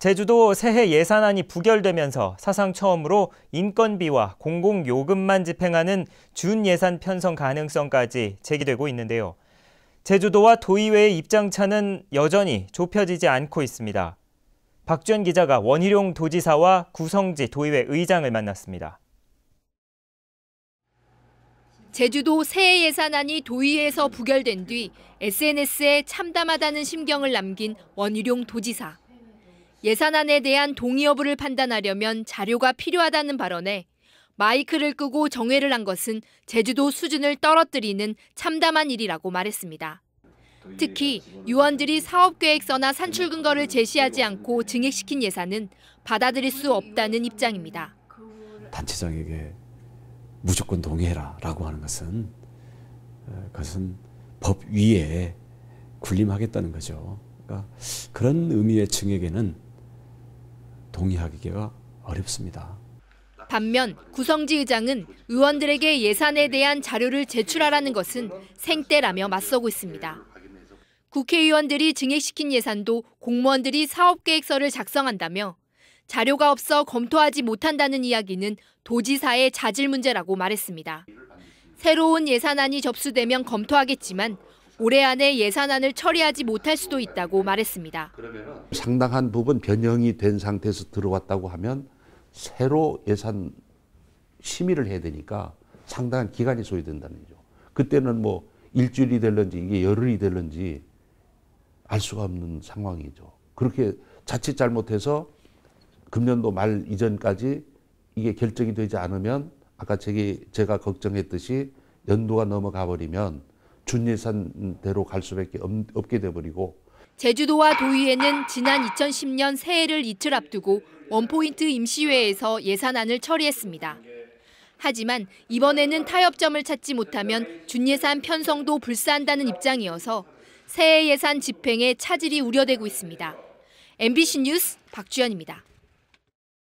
제주도 새해 예산안이 부결되면서 사상 처음으로 인건비와 공공요금만 집행하는 준예산 편성 가능성까지 제기되고 있는데요. 제주도와 도의회의 입장차는 여전히 좁혀지지 않고 있습니다. 박주현 기자가 원희룡 도지사와 구성지 도의회 의장을 만났습니다. 제주도 새해 예산안이 도의회에서 부결된 뒤 SNS에 참담하다는 심경을 남긴 원희룡 도지사. 예산안에 대한 동의 여부를 판단하려면 자료가 필요하다는 발언에 마이크를 끄고 정회를 한 것은 제주도 수준을 떨어뜨리는 참담한 일이라고 말했습니다. 특히 의원들이 사업계획서나 산출 근거를 제시하지 않고 증액시킨 예산은 받아들일 수 없다는 입장입니다. 단체장에게 무조건 동의해라라고 하는 것은 어, 그것은 법 위에 군림하겠다는 거죠. 그러니까 그런 의미의 증액에는 동의하기가 어렵습니다. 반면 구성지 의장은 의원들에게 예산에 대한 자료를 제출하라는 것은 생떼라며 맞서고 있습니다. 국회의원들이 증액시킨 예산도 공무원들이 사업계획서를 작성한다며 자료가 없어 검토하지 못한다는 이야기는 도지사의 자질 문제라고 말했습니다. 새로운 예산안이 접수되면 검토하겠지만 올해 안에 예산안을 처리하지 못할 수도 있다고 말했습니다. 상당한 부분 변형이 된 상태에서 들어왔다고 하면 새로 예산 심의를 해야 되니까 상당한 기간이 소요된다는 거죠. 그때는 뭐 일주일이 될런지 이게 열흘이 될런지 알 수가 없는 상황이죠. 그렇게 자칫 잘못해서 금년도 말 이전까지 이게 결정이 되지 않으면 아까 제가 걱정했듯이 연도가 넘어가 버리면 준예산대로 갈 수밖에 없게 돼버리고 제주도와 도의회는 지난 2010년 새해를 이틀 앞두고 원포인트 임시회에서 예산안을 처리했습니다. 하지만 이번에는 타협점을 찾지 못하면 준예산 편성도 불사한다는 입장이어서 새해 예산 집행에 차질이 우려되고 있습니다. MBC 뉴스 박주연입니다.